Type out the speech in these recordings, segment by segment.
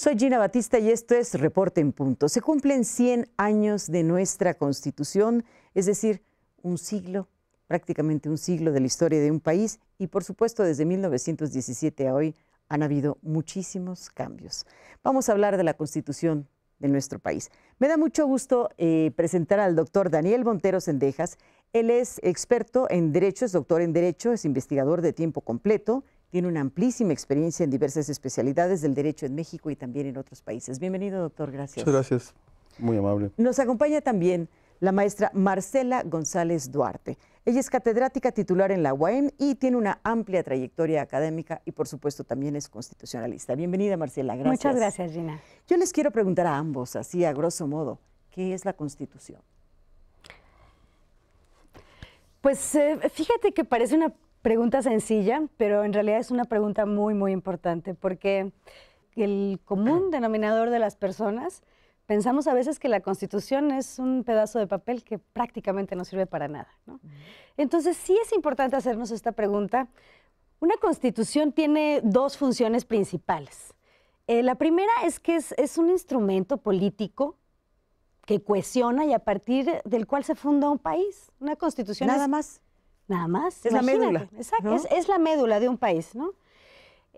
Soy Gina Batista y esto es Reporte en Punto. Se cumplen 100 años de nuestra Constitución, es decir, un siglo, prácticamente un siglo de la historia de un país y por supuesto desde 1917 a hoy han habido muchísimos cambios. Vamos a hablar de la Constitución de nuestro país. Me da mucho gusto eh, presentar al doctor Daniel Montero Sendejas. Él es experto en Derecho, es doctor en Derecho, es investigador de tiempo completo, tiene una amplísima experiencia en diversas especialidades del derecho en México y también en otros países. Bienvenido, doctor. Gracias. Muchas gracias. Muy amable. Nos acompaña también la maestra Marcela González Duarte. Ella es catedrática titular en la UAM y tiene una amplia trayectoria académica y por supuesto también es constitucionalista. Bienvenida Marcela, gracias. Muchas gracias Gina. Yo les quiero preguntar a ambos, así a grosso modo, ¿qué es la constitución? Pues eh, fíjate que parece una Pregunta sencilla, pero en realidad es una pregunta muy, muy importante, porque el común denominador de las personas, pensamos a veces que la Constitución es un pedazo de papel que prácticamente no sirve para nada. ¿no? Entonces sí es importante hacernos esta pregunta. Una Constitución tiene dos funciones principales. Eh, la primera es que es, un instrumento político que cohesiona y a partir del cual se funda un país. Una constitución. Nada más. Nada más. Es la médula. Exacto, es, la médula de un país, ¿no?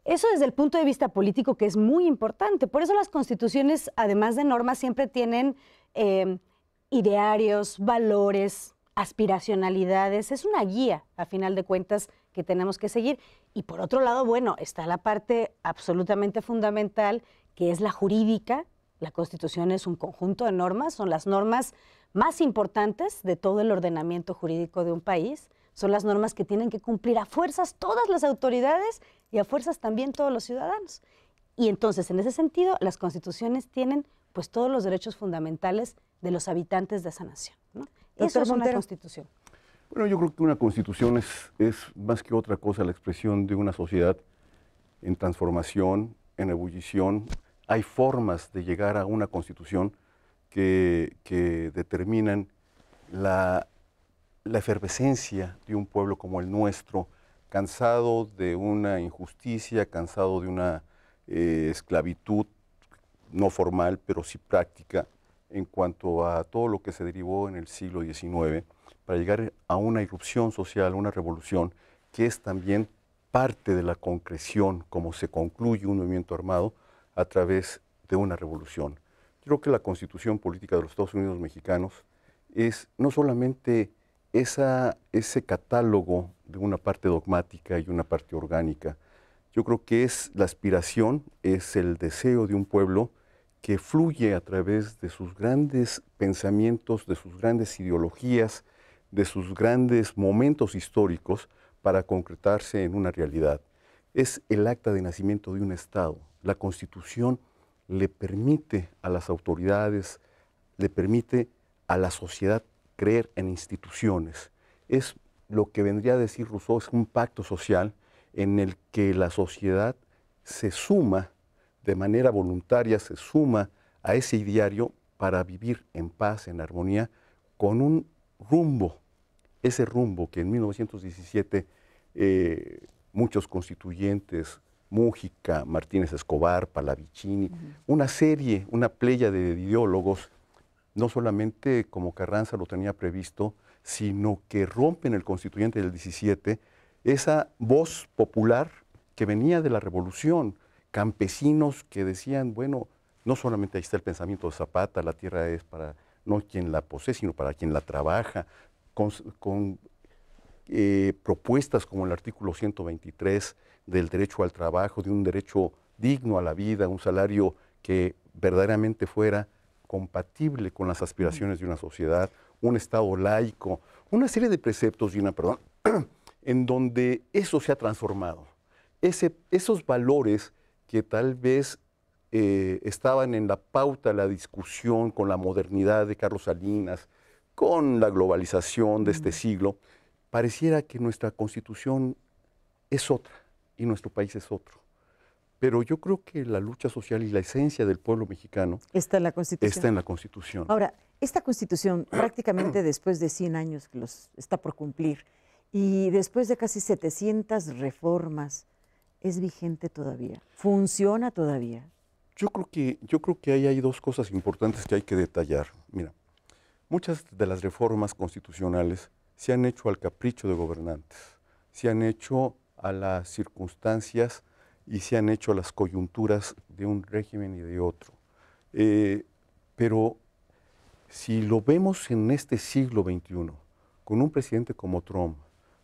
Eso desde el punto de vista político, que es muy importante. Por eso las constituciones, además de normas, siempre tienen eh, idearios, valores, aspiracionalidades. Es una guía, a final de cuentas, que tenemos que seguir. Y por otro lado, bueno, está la parte absolutamente fundamental, que es la jurídica. La constitución es un conjunto de normas, son las normas más importantes de todo el ordenamiento jurídico de un país. Son las normas que tienen que cumplir a fuerzas todas las autoridades y a fuerzas también todos los ciudadanos. Y entonces, en ese sentido, las constituciones tienen pues todos los derechos fundamentales de los habitantes de esa nación. Eso es una constitución. Bueno, yo creo que una constitución es, más que otra cosa la expresión de una sociedad en transformación, en ebullición. Hay formas de llegar a una constitución que, que determinan la la efervescencia de un pueblo como el nuestro, cansado de una injusticia, cansado de una eh, esclavitud no formal, pero sí práctica, en cuanto a todo lo que se derivó en el siglo XIX, para llegar a una irrupción social, una revolución, que es también parte de la concreción, como se concluye un movimiento armado a través de una revolución. Creo que la constitución política de los Estados Unidos mexicanos es no solamente ese catálogo de una parte dogmática y una parte orgánica, yo creo que es la aspiración, es el deseo de un pueblo que fluye a través de sus grandes pensamientos, de sus grandes ideologías, de sus grandes momentos históricos para concretarse en una realidad. Es el acta de nacimiento de un Estado. La Constitución le permite a las autoridades, le permite a la sociedad creer en instituciones. Es lo que vendría a decir Rousseau, es un pacto social en el que la sociedad se suma de manera voluntaria, se suma a ese diario para vivir en paz, en armonía, con un rumbo, ese rumbo que en 1917 eh, muchos constituyentes, Mújica, Martínez Escobar, Palavicini, una serie, una playa de ideólogos no solamente como Carranza lo tenía previsto, sino que rompen el constituyente del 17 esa voz popular que venía de la revolución, campesinos que decían, bueno, no solamente ahí está el pensamiento de Zapata, la tierra es para no quien la posee, sino para quien la trabaja, con, eh, propuestas como el artículo 123 del derecho al trabajo, de un derecho digno a la vida, un salario que verdaderamente fuera compatible con las aspiraciones de una sociedad, un Estado laico, una serie de preceptos, una perdón, en donde eso se ha transformado. Ese, esos valores que tal vez eh, estaban en la pauta la discusión con la modernidad de Carlos Salinas, con la globalización de este siglo, pareciera que nuestra constitución es otra y nuestro país es otro. Pero yo creo que la lucha social y la esencia del pueblo mexicano está en la Constitución. Ahora, esta Constitución, prácticamente después de 100 años está por cumplir, y después de casi 700 reformas, ¿es vigente todavía? ¿Funciona todavía? Yo creo que, yo creo que ahí hay dos cosas importantes que hay que detallar. Mira, muchas de las reformas constitucionales se han hecho al capricho de gobernantes, se han hecho a las circunstancias y se han hecho las coyunturas de un régimen y de otro. Eh, pero si lo vemos en este siglo XXI, con un presidente como Trump,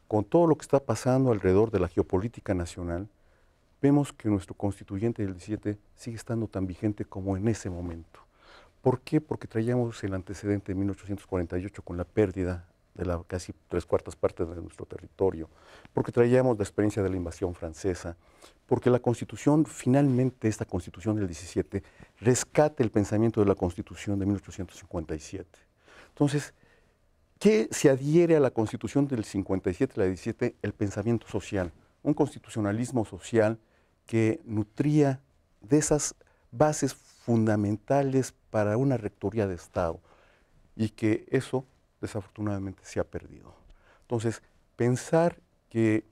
con todo lo que está pasando alrededor de la geopolítica nacional, vemos que nuestro constituyente del 17 sigue estando tan vigente como en ese momento. ¿Por qué? Porque traíamos el antecedente de 1848 con la pérdida de la casi tres cuartas partes de nuestro territorio, porque traíamos la experiencia de la invasión francesa, porque la constitución, finalmente esta constitución del 17, rescate el pensamiento de la constitución de 1857. Entonces, ¿qué se adhiere a la constitución del 57, la 17? El pensamiento social, un constitucionalismo social que nutría de esas bases fundamentales para una rectoría de Estado y que eso desafortunadamente se ha perdido. Entonces, pensar que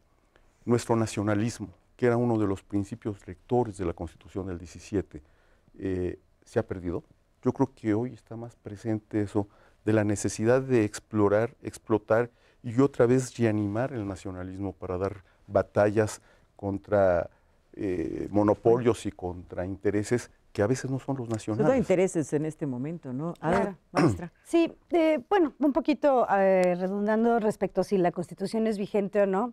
nuestro nacionalismo, que era uno de los principios rectores de la Constitución del 17, eh, se ha perdido, yo creo que hoy está más presente eso de la necesidad de explorar, explotar y otra vez reanimar el nacionalismo para dar batallas contra eh, monopolios y contra intereses que a veces no son los pues nacionales. Son intereses en este momento, ¿no? Ahora maestra. Sí, bueno, un poquito eh, redundando respecto a si la Constitución es vigente o no.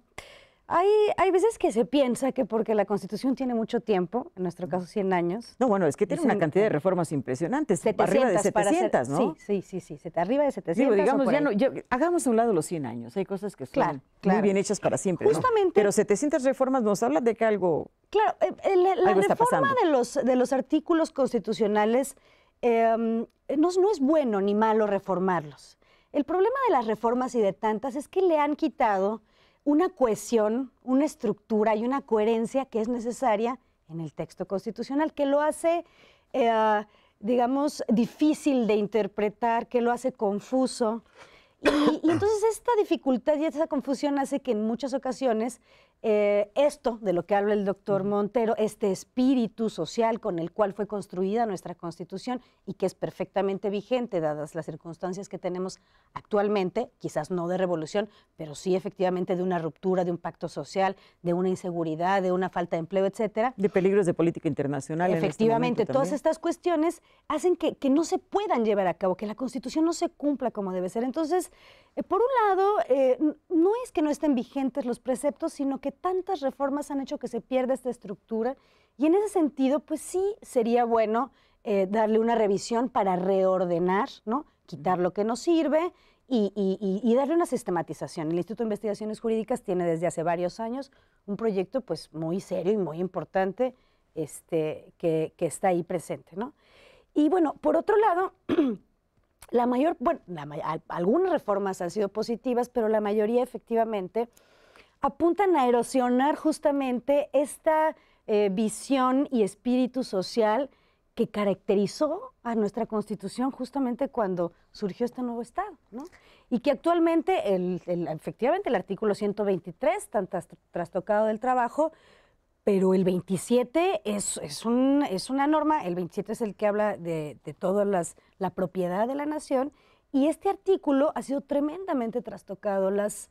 Hay, hay, veces que se piensa que porque la Constitución tiene mucho tiempo, en nuestro caso 100 años. No, bueno, es que tiene una cantidad de eh, reformas impresionantes, arriba de 700, ¿no? Sí, sí, sí, sí, arriba de 700. digamos, ya no, hagamos a un lado los 100 años, hay cosas que son muy bien hechas para siempre. Justamente. Pero 700 reformas nos habla de que algo Claro, eh, eh, la reforma de los, de los artículos constitucionales em, no, es bueno ni malo reformarlos. El problema de las reformas y de tantas es que le han quitado una cohesión, una estructura y una coherencia que es necesaria en el texto constitucional, que lo hace, eh, digamos, difícil de interpretar, que lo hace confuso. Y, y, entonces esta dificultad y esta confusión hace que en muchas ocasiones eh, esto de lo que habla el doctor Montero, este espíritu social con el cual fue construida nuestra constitución y que es perfectamente vigente dadas las circunstancias que tenemos actualmente, quizás no de revolución, pero sí efectivamente de una ruptura, de un pacto social, de una inseguridad, de una falta de empleo, etcétera. De peligros de política internacional. Este efectivamente, todas estas cuestiones hacen que, que no se puedan llevar a cabo, que la constitución no se cumpla como debe ser. Entonces, eh, por un lado, eh, no es que no estén vigentes los preceptos, sino que tantas reformas han hecho que se pierda esta estructura y en ese sentido, pues sí sería bueno eh, darle una revisión para reordenar, ¿no? quitar lo que no sirve y, darle una sistematización. El Instituto de Investigaciones Jurídicas tiene desde hace varios años un proyecto pues muy serio y muy importante este, que, está ahí presente. ¿no? Y bueno, por otro lado, La mayor, bueno, algunas reformas han sido positivas, pero la mayoría efectivamente apuntan a erosionar justamente esta eh, visión y espíritu social que caracterizó a nuestra constitución justamente cuando surgió este nuevo Estado, Y que actualmente, el, efectivamente, el artículo 123, tan trastocado del trabajo, pero el 27 es, una norma, el 27 es el que habla de, de toda la propiedad de la nación, y este artículo ha sido tremendamente trastocado. Las,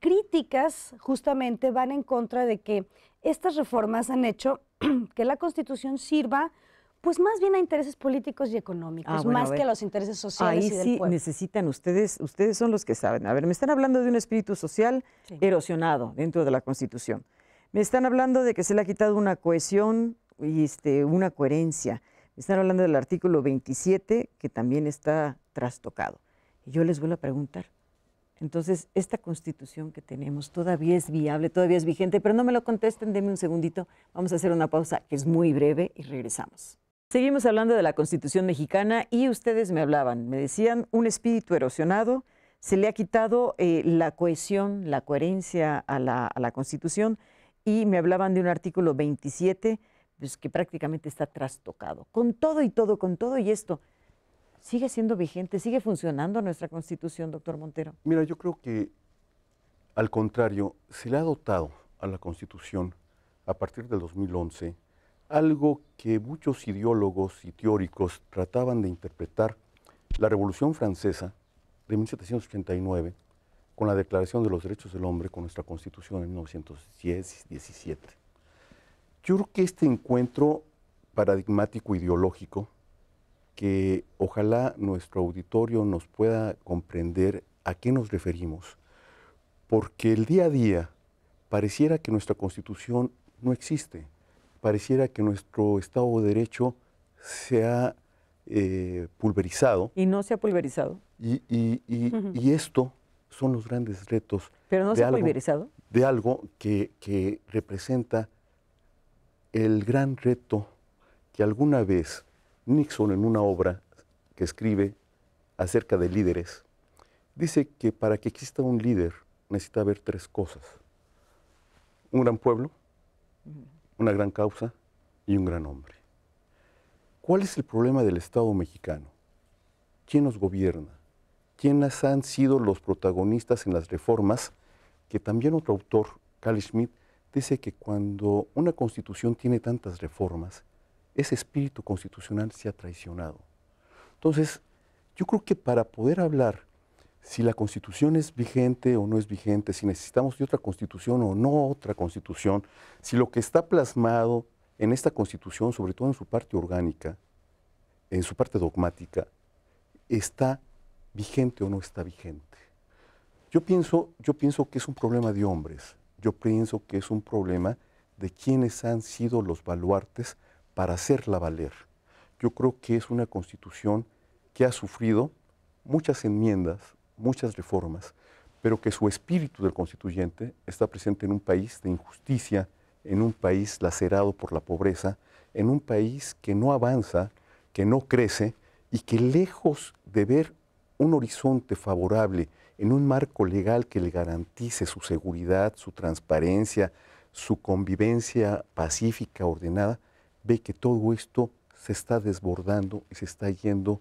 críticas justamente van en contra de que estas reformas han hecho que la Constitución sirva pues más bien a intereses políticos y económicos, ah, más que a los intereses sociales. Ahí y sí necesitan ustedes, ustedes son los que saben. A ver, me están hablando de un espíritu social erosionado dentro de la Constitución. Me están hablando de que se le ha quitado una cohesión y este, una coherencia. Me están hablando del artículo 27, que también está trastocado. Y yo les vuelvo a preguntar, entonces, esta constitución que tenemos todavía es viable, todavía es vigente, pero no me lo contesten, denme un segundito, vamos a hacer una pausa que es muy breve y regresamos. Seguimos hablando de la constitución mexicana y ustedes me hablaban, me decían un espíritu erosionado, se le ha quitado eh, la cohesión, la coherencia a la constitución y me hablaban de un artículo 27 pues, que prácticamente está trastocado. Con todo y todo, con todo y esto, ¿sigue siendo vigente, sigue funcionando nuestra constitución, doctor Montero? Mira, yo creo que al contrario, se le ha dotado a la constitución a partir del 2011 algo que muchos ideólogos y teóricos trataban de interpretar la Revolución Francesa de 1789 con la Declaración de los Derechos del Hombre, con nuestra Constitución en 1917. Yo creo que este encuentro paradigmático ideológico, que ojalá nuestro auditorio nos pueda comprender a qué nos referimos, porque el día a día pareciera que nuestra Constitución no existe, pareciera que nuestro Estado de Derecho se ha eh, pulverizado. Y no se ha pulverizado. y esto son los grandes retos. De algo que, que representa el gran reto que alguna vez Nixon en una obra que escribe acerca de líderes, dice que para que exista un líder necesita haber tres cosas. Un gran pueblo, una gran causa y un gran hombre. ¿Cuál es el problema del Estado mexicano? ¿Quién nos gobierna? quiénes han sido los protagonistas en las reformas, que también otro autor, Carl Schmitt, dice que cuando una constitución tiene tantas reformas, ese espíritu constitucional se ha traicionado. Entonces, yo creo que para poder hablar si la constitución es vigente o no es vigente, si necesitamos de otra constitución o no otra constitución, si lo que está plasmado en esta constitución, sobre todo en su parte orgánica, en su parte dogmática, está vigente o no está vigente. Yo pienso, yo pienso que es un problema de hombres, yo pienso que es un problema de quienes han sido los baluartes para hacerla valer. Yo creo que es una constitución que ha sufrido muchas enmiendas, muchas reformas, pero que su espíritu del constituyente está presente en un país de injusticia, en un país lacerado por la pobreza, en un país que no avanza, que no crece y que lejos de ver un horizonte favorable en un marco legal que le garantice su seguridad, su transparencia, su convivencia pacífica, ordenada, ve que todo esto se está desbordando y se está yendo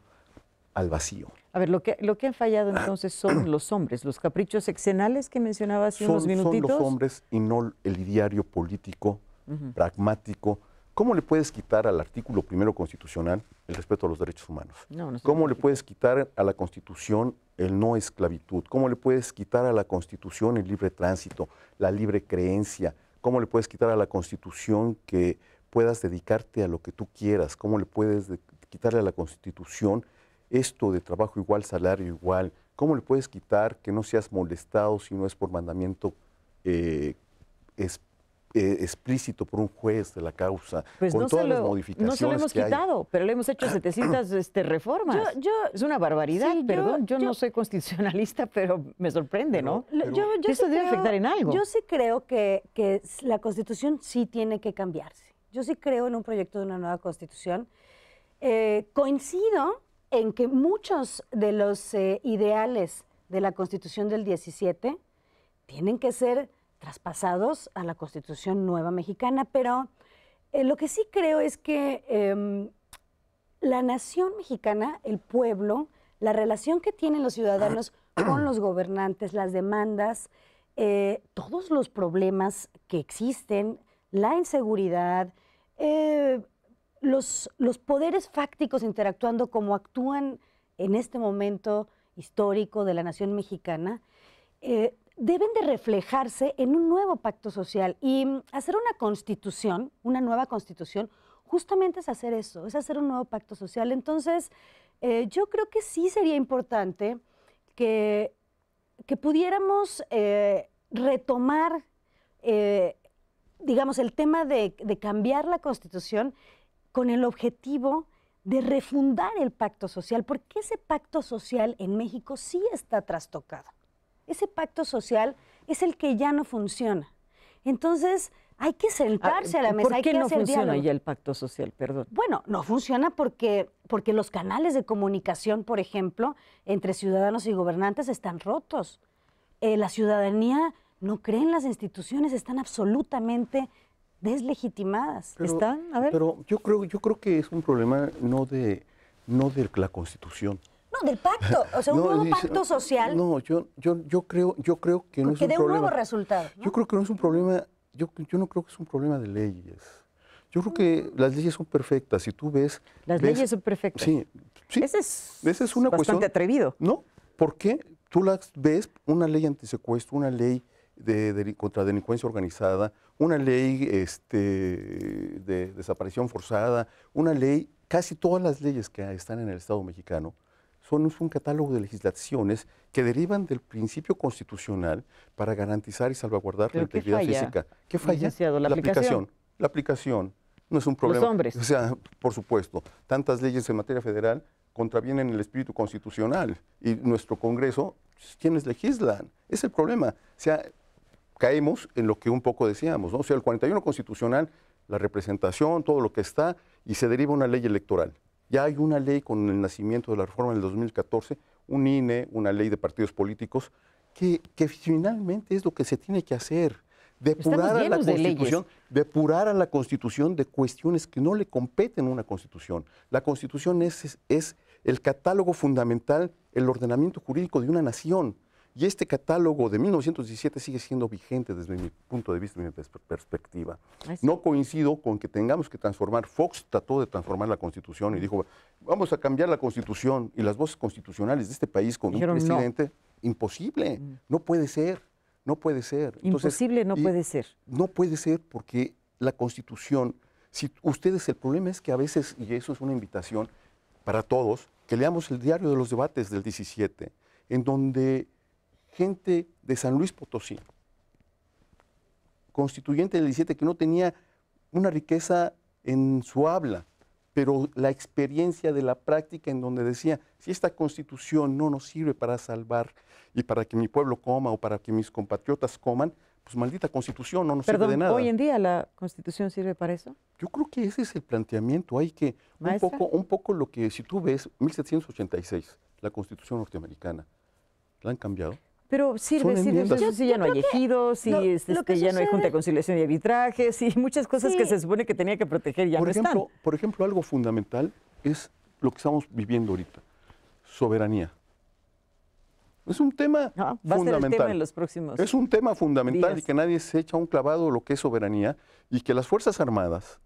al vacío. A ver, lo que, lo que han fallado ah. entonces son los hombres, los caprichos sexenales que mencionaba hace unos minutitos. Son los hombres y no el ideario político, pragmático, ¿Cómo le puedes quitar al artículo primero constitucional el respeto a los derechos humanos? ¿Cómo le puedes quitar a la Constitución el no esclavitud? ¿Cómo le puedes quitar a la Constitución el libre tránsito, la libre creencia? ¿Cómo le puedes quitar a la Constitución que puedas dedicarte a lo que tú quieras? ¿Cómo le puedes quitarle a la Constitución esto de trabajo igual, salario igual? ¿Cómo le puedes quitar que no seas molestado si no es por mandamiento eh, eh, explícito por un juez de la causa, pues con todas las modificaciones. No se lo hemos quitado, pero le hemos hecho 700 ah, este, reformas. es una barbaridad, perdón. Yo, no soy constitucionalista, pero me sorprende, ¿no? Eso yo, Esto debe afectar en algo. Yo sí creo que, la constitución sí tiene que cambiarse. Yo sí creo en un proyecto de una nueva constitución. Eh, coincido en que muchos de los eh, ideales de la constitución del 17 tienen que ser traspasados a la Constitución Nueva Mexicana, pero eh, lo que sí creo es que em, la nación mexicana, el pueblo, la relación que tienen los ciudadanos con los gobernantes, las demandas, eh, todos los problemas que existen, la inseguridad, eh, los, poderes fácticos interactuando como actúan en este momento histórico de la nación mexicana, deben de reflejarse en un nuevo pacto social y mm, hacer una constitución, una nueva constitución, justamente es hacer eso, es hacer un nuevo pacto social. Entonces, eh, yo creo que sí sería importante que, que pudiéramos eh, retomar, eh, digamos, el tema de, de cambiar la constitución con el objetivo de refundar el pacto social, porque ese pacto social en México sí está trastocado ese pacto social es el que ya no funciona. Entonces, hay que sentarse a la ah, mesa. ¿Por qué no funciona ya el pacto social? Perdón. Bueno, no funciona porque, porque los canales de comunicación, por ejemplo, entre ciudadanos y gobernantes están rotos. Eh, la ciudadanía no cree en las instituciones, están absolutamente deslegitimadas. Pero, están, Pero yo creo, yo creo que es un problema no de, no de la Constitución. No, del pacto, o sea, un nuevo pacto social. No, yo, yo, yo, creo, yo creo que no es un problema. de un nuevo resultado. Yo creo que no es un problema, yo, yo no creo que es un problema de leyes. Yo creo que las leyes son perfectas. Si tú ves. Las leyes son perfectas. Sí. sí es, esa es una bastante cuestión, atrevido. No, porque tú las ves, una ley antisecuestro, una ley de, contra delincuencia organizada, una ley este, de desaparición forzada, una ley, casi todas las leyes que están en el Estado mexicano son un catálogo de legislaciones que derivan del principio constitucional para garantizar y salvaguardar la integridad física. ¿Qué falla? ¿La, aplicación. La aplicación no es un problema. Los hombres. O sea, por supuesto, tantas leyes en materia federal contravienen el espíritu constitucional y nuestro Congreso, pues, quienes legislan, es el problema. O sea, caemos en lo que un poco decíamos, O sea, el 41 constitucional, la representación, todo lo que está, y se deriva una ley electoral. Ya hay una ley con el nacimiento de la reforma en el 2014, un INE, una ley de partidos políticos, que, finalmente es lo que se tiene que hacer. Depurar a la Constitución, de depurar a la Constitución de cuestiones que no le competen a una Constitución. La Constitución es el catálogo fundamental, el ordenamiento jurídico de una nación. Y este catálogo de 1917 sigue siendo vigente desde mi punto de vista, mi perspectiva. No coincido con que tengamos que transformar. Fox trató de transformar la Constitución y dijo, vamos a cambiar la Constitución y las voces constitucionales de este país con un presidente. Imposible, mm. no puede ser, no puede ser. Imposible no puede ser. No puede ser porque la Constitución, si ustedes, el problema es que a veces, y eso es una invitación para todos, que leamos el diario de los debates del 17, en donde gente de San Luis Potosí, constituyente del 17, que no tenía una riqueza en su habla, pero la experiencia de la práctica en donde decía, si esta constitución no nos sirve para salvar y para que mi pueblo coma o para que mis compatriotas coman, pues maldita constitución, no nos sirve de nada. ¿Hoy en día la constitución sirve para eso? Yo creo que ese es el planteamiento. Hay que, un poco, un poco lo que, si tú ves, 1786, la constitución norteamericana, ¿la han cambiado? Pero sirve, sirve. si ya no hay ejidos, si este, ya no hay Junta de Conciliación y Arbitraje, si muchas cosas que se supone que tenía que proteger ya por no ejemplo, Por ejemplo, algo fundamental es lo que estamos viviendo ahorita, soberanía. Es un tema ah, va fundamental. A ser el en los próximos es un tema fundamental y que nadie se echa un clavado lo que es soberanía y que las Fuerzas Armadas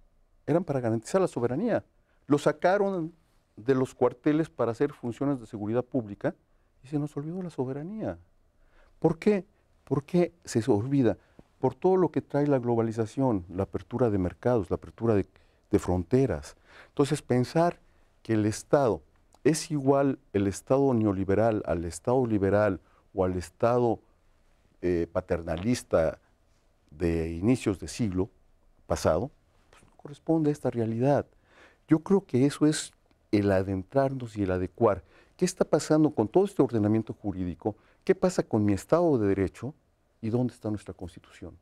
eran para garantizar la soberanía. Lo sacaron de los cuarteles para hacer funciones de seguridad pública y se nos olvidó la soberanía. ¿Por qué? ¿Por qué se olvida? Por todo lo que trae la globalización, la apertura de mercados, la apertura de, fronteras. Entonces, pensar que el Estado es igual el Estado neoliberal al Estado liberal o al Estado eh, paternalista de inicios de siglo pasado, pues, no corresponde a esta realidad. Yo creo que eso es el adentrarnos y el adecuar. ¿Qué está pasando con todo este ordenamiento jurídico ¿Qué pasa con mi Estado de Derecho y dónde está nuestra Constitución?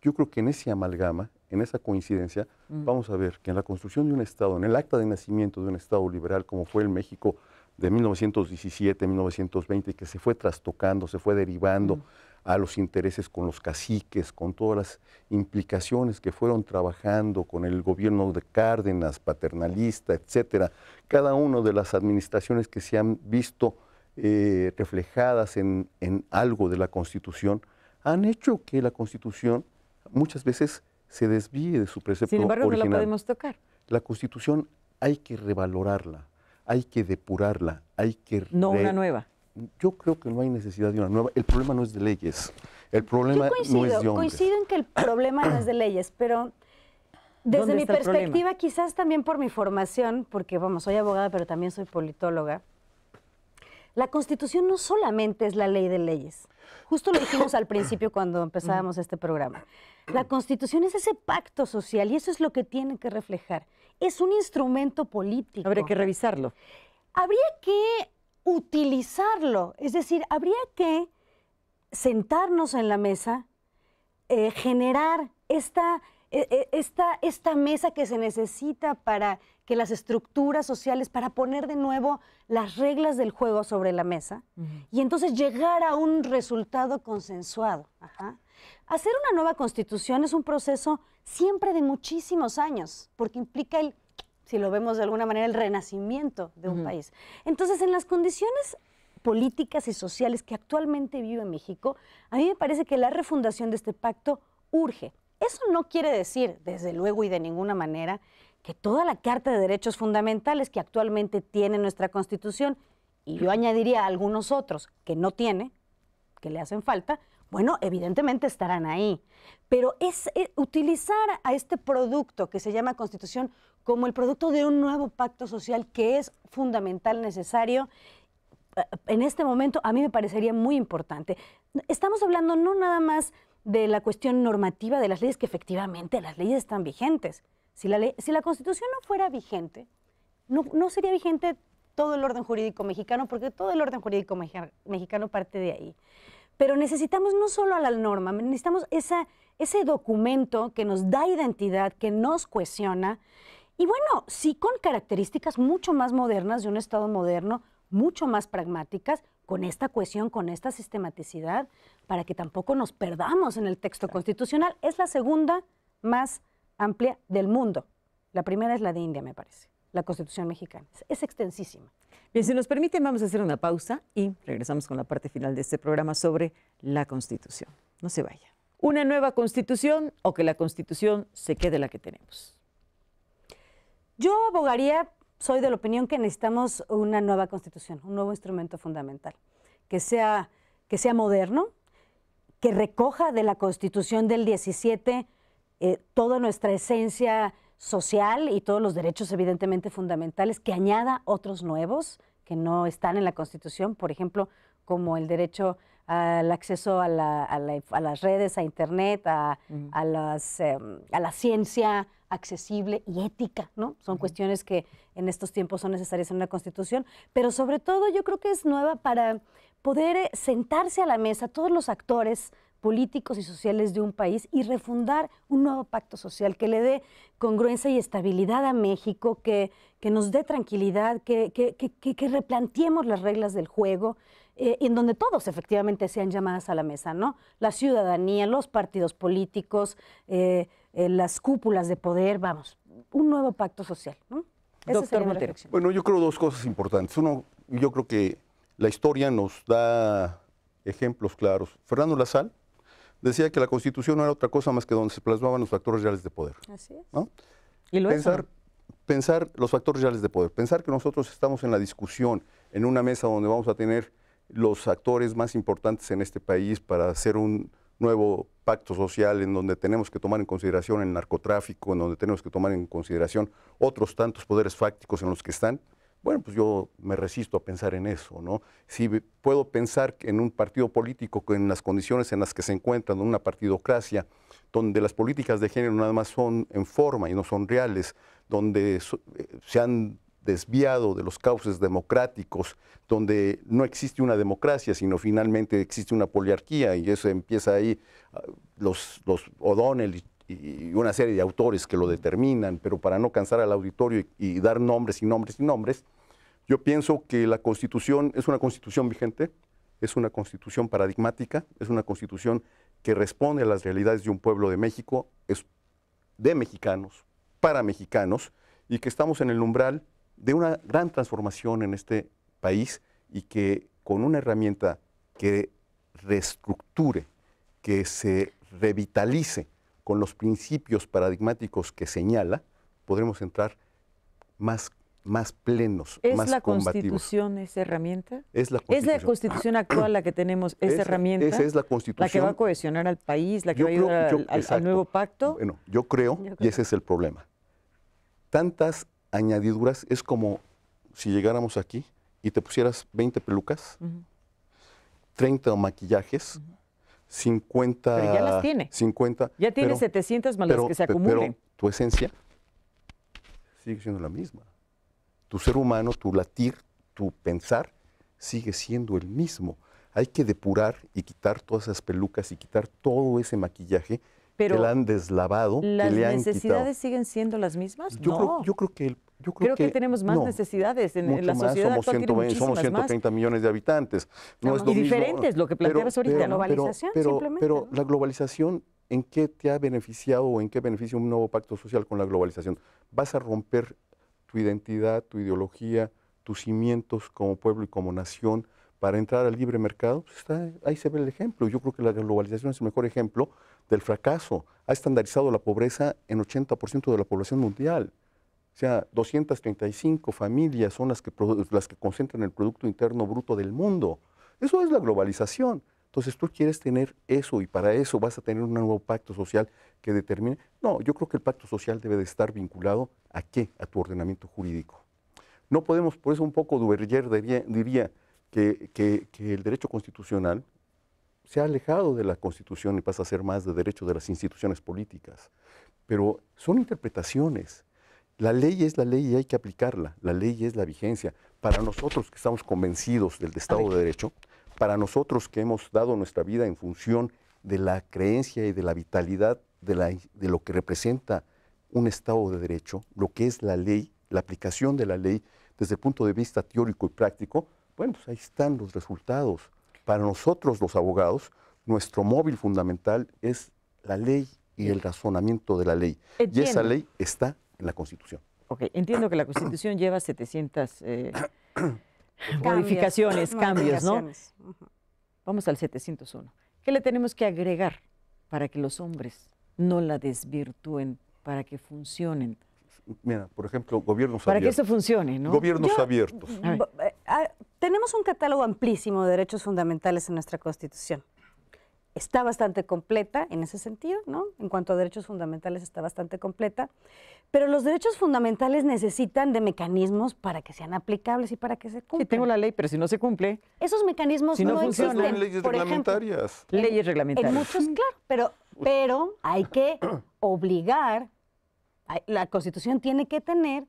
Yo creo que en ese amalgama, en esa coincidencia, mm. vamos a ver que en la construcción de un Estado, en el acta de nacimiento de un Estado liberal como fue el México de 1917, 1920, que se fue trastocando, se fue derivando mm. a los intereses con los caciques, con todas las implicaciones que fueron trabajando con el gobierno de Cárdenas, paternalista, etcétera. Cada una de las administraciones que se han visto eh, reflejadas en, algo de la Constitución, han hecho que la Constitución muchas veces se desvíe de su precepto Sin embargo, no la podemos tocar. La Constitución hay que revalorarla, hay que depurarla, hay que... No una nueva. Yo creo que no hay necesidad de una nueva. El problema no es de leyes. El problema no es de hombres. Coincido en que el problema no es de leyes, pero desde mi perspectiva, quizás también por mi formación, porque vamos, soy abogada, pero también soy politóloga, la Constitución no solamente es la ley de leyes. Justo lo dijimos al principio cuando empezábamos este programa. La Constitución es ese pacto social y eso es lo que tiene que reflejar. Es un instrumento político. Habría que revisarlo. Habría que utilizarlo, es decir, habría que sentarnos en la mesa, eh, generar esta e, e, esta, mesa que se necesita para que las estructuras sociales, para poner de nuevo las reglas del juego sobre la mesa y entonces llegar a un resultado consensuado. Hacer una nueva constitución es un proceso siempre de muchísimos años, porque implica si lo vemos de alguna manera, el renacimiento de un país. Entonces, en las condiciones políticas y sociales que actualmente vive México, a mí me parece que la refundación de este pacto urge. Eso no quiere decir, desde luego y de ninguna manera, que toda la Carta de Derechos Fundamentales que actualmente tiene nuestra Constitución, y yo añadiría algunos otros que no tiene, que le hacen falta, bueno, evidentemente estarán ahí. Pero es eh, utilizar a este producto que se llama Constitución como el producto de un nuevo pacto social que es fundamental, necesario. Eh, en este momento a mí me parecería muy importante. Estamos hablando no nada más de la cuestión normativa de las leyes, que efectivamente las leyes están vigentes. Si la, Constitución no fuera vigente, no, sería vigente todo el orden jurídico mexicano, porque todo el orden jurídico mexicano parte de ahí. Pero necesitamos no solo a la norma, necesitamos ese documento que nos da identidad, que nos cuestiona y bueno, sí con características mucho más modernas de un Estado moderno, mucho más pragmáticas, con esta cohesión, con esta sistematicidad, para que tampoco nos perdamos en el texto constitucional. Es la segunda más amplia del mundo. La primera es la de India, me parece, la Constitución mexicana. Es extensísima. Bien, si nos permiten, vamos a hacer una pausa y regresamos con la parte final de este programa sobre la Constitución. No se vaya. ¿Una nueva Constitución o que la Constitución se quede la que tenemos? Yo abogaría soy de la opinión que necesitamos una nueva constitución, un nuevo instrumento fundamental, que sea, que sea moderno, que recoja de la constitución del 17 eh, toda nuestra esencia social y todos los derechos evidentemente fundamentales, que añada otros nuevos que no están en la constitución, por ejemplo, como el derecho al acceso a, las redes, a Internet, a, em, a la ciencia accesible y ética, ¿no? Son cuestiones que en estos tiempos son necesarias en una constitución, pero sobre todo yo creo que es nueva para poder eh, sentarse a la mesa todos los actores políticos y sociales de un país y refundar un nuevo pacto social que le dé congruencia y estabilidad a México, que, que nos dé tranquilidad, que, que replanteemos las reglas del juego, eh, en donde todos efectivamente sean llamadas a la mesa, ¿no? La ciudadanía, los partidos políticos, eh, eh, las cúpulas de poder, vamos, un nuevo pacto social, ¿no? Doctor Montero. Bueno, yo creo dos cosas importantes. Uno, yo creo que la historia nos da ejemplos claros. Fernando Lazal decía que la Constitución no era otra cosa más que donde se plasmaban los factores reales de poder. Así es. ¿Y lo pensar, pensar los factores reales de poder, pensar que nosotros estamos en la discusión, en una mesa donde vamos a tener los actores más importantes en este país para hacer un nuevo pacto social en donde tenemos que tomar en consideración el narcotráfico, en donde tenemos que tomar en consideración otros tantos poderes fácticos en los que están. Bueno, pues yo me resisto a pensar en eso, ¿no? Si puedo pensar en un partido político en las condiciones en las que se encuentran, en una partidocracia, donde las políticas de género nada más son en forma y no son reales, donde eh, se han desviado de los cauces democráticos, donde no existe una democracia, sino finalmente existe una poliarquía, y eso empieza ahí ah, los, O'Donnell y, una serie de autores que lo determinan, pero para no cansar al auditorio y, y dar nombres y nombres y nombres, yo pienso que la constitución es una constitución vigente, es una constitución paradigmática, es una constitución que responde a las realidades de un pueblo de México, es de mexicanos, para mexicanos, y que estamos en el umbral de una gran transformación en este país y que con una herramienta que reestructure, que se revitalice con los principios paradigmáticos que señala, podremos entrar más, más plenos, ¿Es la Constitución esa herramienta? Es la Constitución. actual la que tenemos, esa herramienta? Esa es la Constitución. ¿La que va a cohesionar al país, la que va a ayudar al, nuevo pacto? Bueno, yo creo, yo creo, y ese es el problema. Tantas añadiduras es como si llegáramos aquí y te pusieras 20 pelucas, 30 maquillajes, 50... Pero ya las tiene. Ya tiene 700 más que se acumulen. Pero tu esencia sigue siendo la misma. Tu ser humano, tu latir, tu pensar sigue siendo el mismo. Hay que depurar y quitar todas esas pelucas y quitar todo ese maquillaje pero que la han deslavado. ¿Las necesidades siguen siendo las mismas? Yo, creo, yo creo que yo creo, que, tenemos más necesidades en, la sociedad. Somos, 130 millones de habitantes. diferentes, lo que planteabas pero, ahorita. la globalización, pero, simplemente. Pero la globalización, ¿en qué te ha beneficiado o en qué beneficia un nuevo pacto social con la globalización? Vas a romper tu identidad, tu ideología, tus cimientos como pueblo y como nación para entrar al libre mercado. Pues ahí se ve el ejemplo. Yo creo que la globalización es el mejor ejemplo del fracaso. Ha estandarizado la pobreza en 80% de la población mundial. O sea, 235 familias son las que, las que concentran el Producto Interno Bruto del mundo. Eso es la globalización. Entonces tú quieres tener eso y para eso vas a tener un nuevo pacto social que determine. No, yo creo que el pacto social debe de estar vinculado a qué? A tu ordenamiento jurídico. No podemos, por eso un poco Duverger diría, que, el derecho constitucional, se ha alejado de la Constitución y pasa a ser más de derecho de las instituciones políticas. Pero son interpretaciones. La ley es la ley y hay que aplicarla. La ley es la vigencia. Para nosotros que estamos convencidos del Estado de Derecho, para nosotros que hemos dado nuestra vida en función de la creencia y de la vitalidad de, de lo que representa un Estado de Derecho, lo que es la ley, la aplicación de la ley desde el punto de vista teórico y práctico, bueno, pues ahí están los resultados. Para nosotros los abogados, nuestro móvil fundamental es la ley y el razonamiento de la ley. Y esa ley está en la Constitución. Ok, entiendo que la Constitución lleva 700 eh, modificaciones, cambios, ¿no? Vamos al 701. ¿Qué le tenemos que agregar para que los hombres no la desvirtúen, para que funcionen? Mira, por ejemplo, gobiernos abiertos. Para que eso funcione, ¿no? Gobiernos abiertos. Eh, ah, tenemos un catálogo amplísimo de derechos fundamentales en nuestra Constitución. Está bastante completa en ese sentido, ¿no? En cuanto a derechos fundamentales está bastante completa, pero los derechos fundamentales necesitan de mecanismos para que sean aplicables y para que se cumplan. Sí, tengo la ley, pero si no se cumple. Esos mecanismos no, funcionan, leyes reglamentarias. leyes reglamentarias. En muchos, claro, pero, pero hay que obligar la Constitución tiene que tener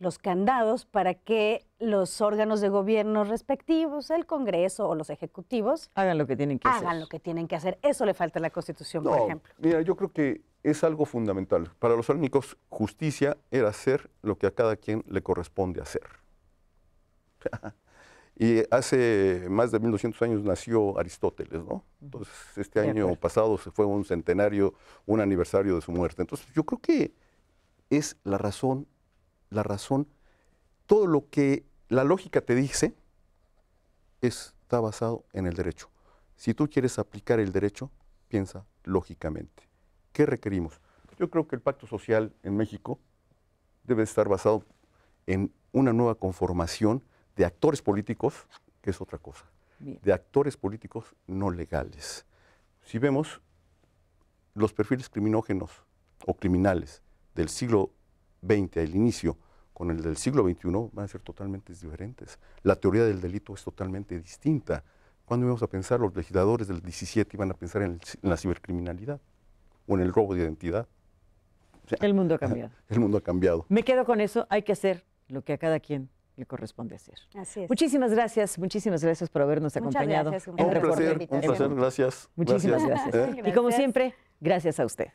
los candados para que los órganos de gobierno respectivos, el Congreso o los ejecutivos, hagan lo que tienen que hacer. Hagan lo que tienen que hacer. Eso le falta a la Constitución, por ejemplo. Mira, yo creo que es algo fundamental. Para los ánimos, justicia era hacer lo que a cada quien le corresponde hacer. y hace más de 1200 años nació Aristóteles, ¿no? Entonces, este año pasado se fue un centenario, un aniversario de su muerte. Entonces, yo creo que es la razón, la razón, todo lo que la lógica te dice está basado en el derecho. Si tú quieres aplicar el derecho, piensa lógicamente. ¿Qué requerimos? Yo creo que el pacto social en México debe estar basado en una nueva conformación de actores políticos, que es otra cosa, de actores políticos no legales. Si vemos los perfiles criminógenos o criminales del siglo XX al inicio con el del siglo XXI van a ser totalmente diferentes. La teoría del delito es totalmente distinta. Cuando vamos a pensar, los legisladores del 17 van a pensar en, la cibercriminalidad o en el robo de identidad. el mundo ha cambiado. El mundo ha cambiado. Me quedo con eso, hay que hacer lo que a cada quien le corresponde hacer. Muchísimas gracias, muchísimas gracias por habernos acompañado. Gracias, un, placer, un gracias. Muchísimas gracias. ¿Eh? Y como siempre, gracias a usted.